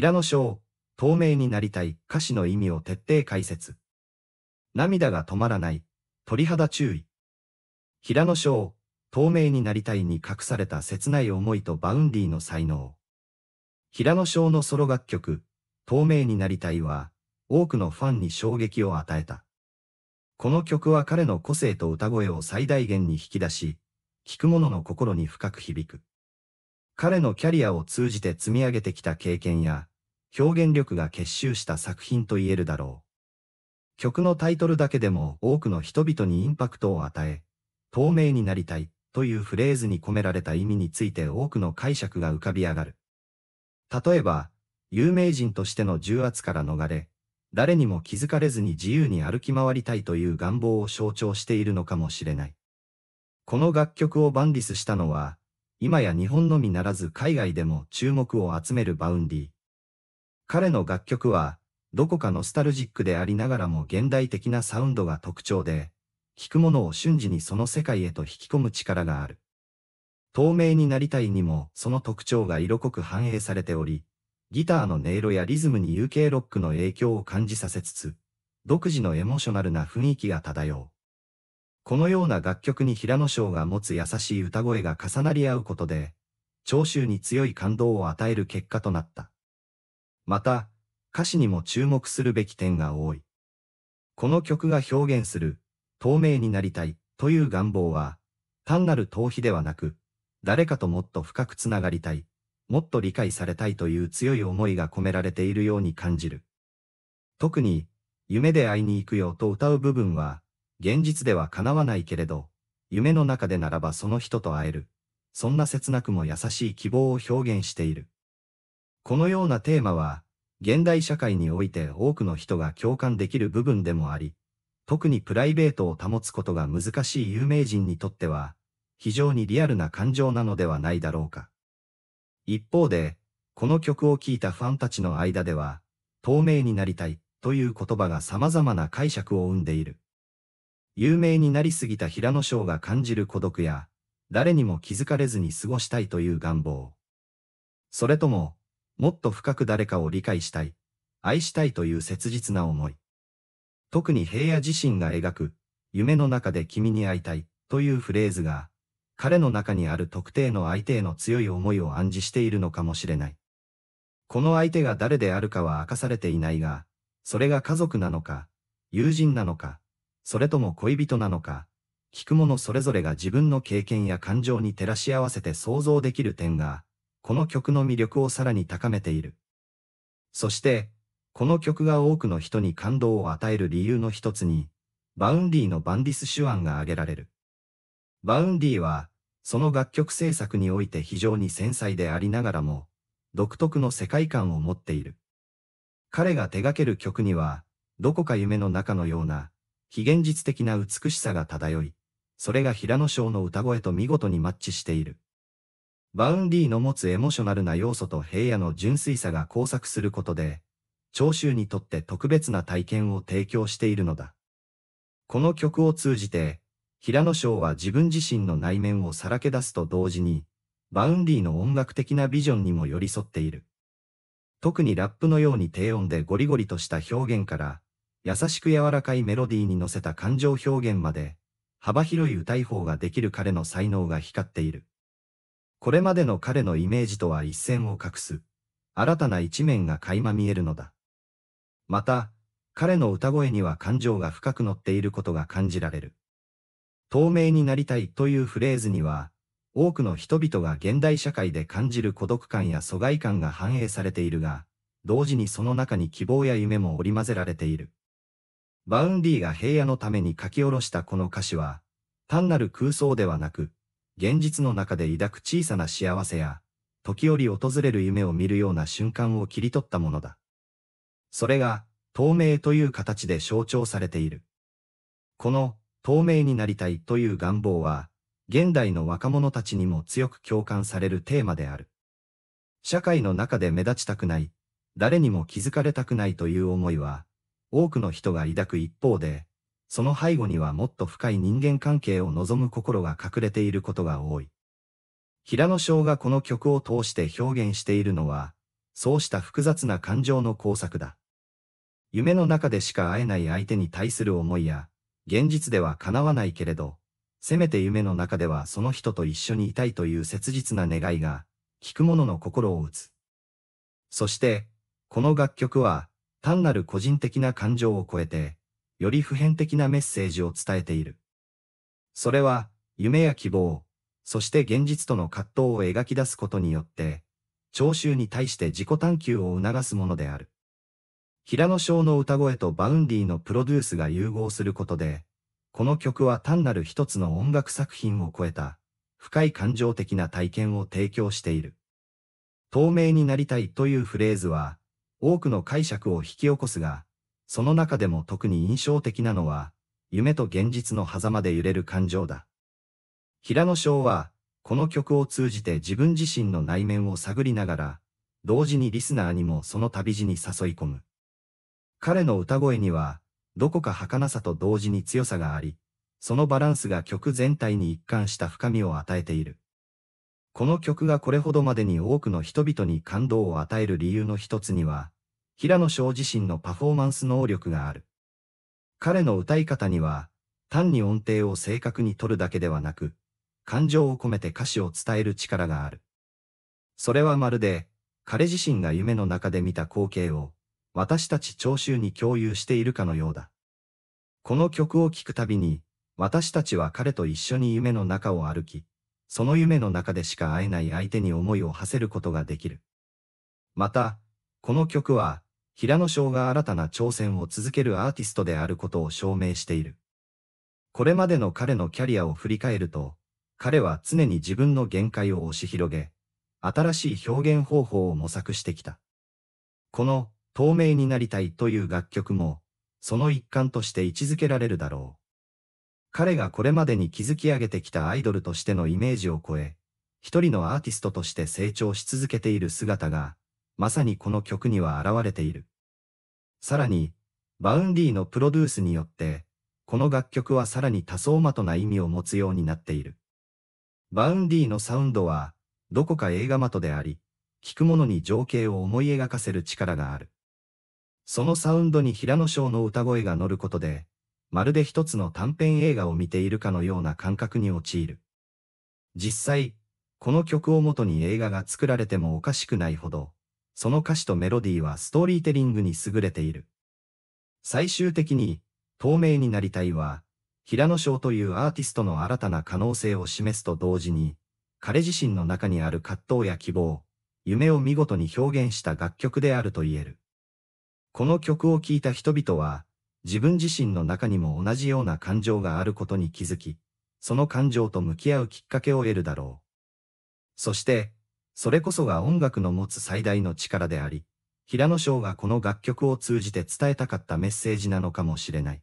平野翔、透明になりたい歌詞の意味を徹底解説。涙が止まらない、鳥肌注意。平野翔、透明になりたいに隠された切ない思いとバウンディの才能。平野翔のソロ楽曲、透明になりたいは、多くのファンに衝撃を与えた。この曲は彼の個性と歌声を最大限に引き出し、聴く者の心に深く響く。彼のキャリアを通じて積み上げてきた経験や、表現力が結集した作品と言えるだろう。曲のタイトルだけでも多くの人々にインパクトを与え、透明になりたいというフレーズに込められた意味について多くの解釈が浮かび上がる。例えば、有名人としての重圧から逃れ、誰にも気づかれずに自由に歩き回りたいという願望を象徴しているのかもしれない。この楽曲をバンディスしたのは、今や日本のみならず海外でも注目を集めるバウンディ。彼の楽曲は、どこかノスタルジックでありながらも現代的なサウンドが特徴で、聴くものを瞬時にその世界へと引き込む力がある。透明になりたいにもその特徴が色濃く反映されており、ギターの音色やリズムに UK ロックの影響を感じさせつつ、独自のエモーショナルな雰囲気が漂う。このような楽曲に平野翔が持つ優しい歌声が重なり合うことで、聴衆に強い感動を与える結果となった。また、歌詞にも注目するべき点が多い。この曲が表現する、透明になりたいという願望は、単なる逃避ではなく、誰かともっと深くつながりたい、もっと理解されたいという強い思いが込められているように感じる。特に、夢で会いに行くよと歌う部分は、現実では叶わないけれど、夢の中でならばその人と会える。そんな切なくも優しい希望を表現している。このようなテーマは、現代社会において多くの人が共感できる部分でもあり、特にプライベートを保つことが難しい有名人にとっては、非常にリアルな感情なのではないだろうか。一方で、この曲を聴いたファンたちの間では、透明になりたいという言葉が様々な解釈を生んでいる。有名になりすぎた平野翔が感じる孤独や、誰にも気づかれずに過ごしたいという願望。それとも、もっと深く誰かを理解したい、愛したいという切実な思い。特に平野自身が描く、夢の中で君に会いたいというフレーズが、彼の中にある特定の相手への強い思いを暗示しているのかもしれない。この相手が誰であるかは明かされていないが、それが家族なのか、友人なのか、それとも恋人なのか、聞く者それぞれが自分の経験や感情に照らし合わせて想像できる点が、この曲の魅力をさらに高めている。そして、この曲が多くの人に感動を与える理由の一つに、バウンディのバンディス手腕が挙げられる。バウンディは、その楽曲制作において非常に繊細でありながらも、独特の世界観を持っている。彼が手掛ける曲には、どこか夢の中のような、非現実的な美しさが漂い、それが平野翔の歌声と見事にマッチしている。バウンディの持つエモショナルな要素と平野の純粋さが交錯することで、聴衆にとって特別な体験を提供しているのだ。この曲を通じて、平野翔は自分自身の内面をさらけ出すと同時に、バウンディの音楽的なビジョンにも寄り添っている。特にラップのように低音でゴリゴリとした表現から、優しく柔らかいメロディーに乗せた感情表現まで、幅広い歌い方ができる彼の才能が光っている。これまでの彼のイメージとは一線を画す、新たな一面が垣間見えるのだ。また、彼の歌声には感情が深く乗っていることが感じられる。透明になりたいというフレーズには、多くの人々が現代社会で感じる孤独感や疎外感が反映されているが、同時にその中に希望や夢も織り交ぜられている。バウンディが平野のために書き下ろしたこの歌詞は、単なる空想ではなく、現実の中で抱く小さな幸せや、時折訪れる夢を見るような瞬間を切り取ったものだ。それが、透明という形で象徴されている。この、透明になりたいという願望は、現代の若者たちにも強く共感されるテーマである。社会の中で目立ちたくない、誰にも気づかれたくないという思いは、多くの人が抱く一方で、その背後にはもっと深い人間関係を望む心が隠れていることが多い。平野翔がこの曲を通して表現しているのは、そうした複雑な感情の工作だ。夢の中でしか会えない相手に対する思いや、現実では叶わないけれど、せめて夢の中ではその人と一緒にいたいという切実な願いが、聞く者の心を打つ。そして、この楽曲は、単なる個人的な感情を超えて、より普遍的なメッセージを伝えている。それは、夢や希望、そして現実との葛藤を描き出すことによって、聴衆に対して自己探求を促すものである。平野翔の歌声とバウンディのプロデュースが融合することで、この曲は単なる一つの音楽作品を超えた、深い感情的な体験を提供している。透明になりたいというフレーズは、多くの解釈を引き起こすが、その中でも特に印象的なのは、夢と現実の狭間で揺れる感情だ。平野翔は、この曲を通じて自分自身の内面を探りながら、同時にリスナーにもその旅路に誘い込む。彼の歌声には、どこか儚さと同時に強さがあり、そのバランスが曲全体に一貫した深みを与えている。この曲がこれほどまでに多くの人々に感動を与える理由の一つには、平野翔自身のパフォーマンス能力がある。彼の歌い方には、単に音程を正確に取るだけではなく、感情を込めて歌詞を伝える力がある。それはまるで、彼自身が夢の中で見た光景を、私たち聴衆に共有しているかのようだ。この曲を聴くたびに、私たちは彼と一緒に夢の中を歩き、その夢の中でしか会えない相手に思いを馳せることができる。また、この曲は、平野翔が新たな挑戦を続けるアーティストであることを証明している。これまでの彼のキャリアを振り返ると、彼は常に自分の限界を押し広げ、新しい表現方法を模索してきた。この、透明になりたいという楽曲も、その一環として位置づけられるだろう。彼がこれまでに築き上げてきたアイドルとしてのイメージを超え、一人のアーティストとして成長し続けている姿が、まさにこの曲には現れている。さらに、バウンディのプロデュースによって、この楽曲はさらに多層的とな意味を持つようになっている。バウンディのサウンドは、どこか映画的であり、聴く者に情景を思い描かせる力がある。そのサウンドに平野翔の歌声が乗ることで、まるで一つの短編映画を見ているかのような感覚に陥る。実際、この曲をもとに映画が作られてもおかしくないほど、その歌詞とメロディーはストーリーテリングに優れている。最終的に、透明になりたいは、平野翔というアーティストの新たな可能性を示すと同時に、彼自身の中にある葛藤や希望、夢を見事に表現した楽曲であると言える。この曲を聴いた人々は、自分自身の中にも同じような感情があることに気づき、その感情と向き合うきっかけを得るだろう。そして、それこそが音楽の持つ最大の力であり、平野翔がこの楽曲を通じて伝えたかったメッセージなのかもしれない。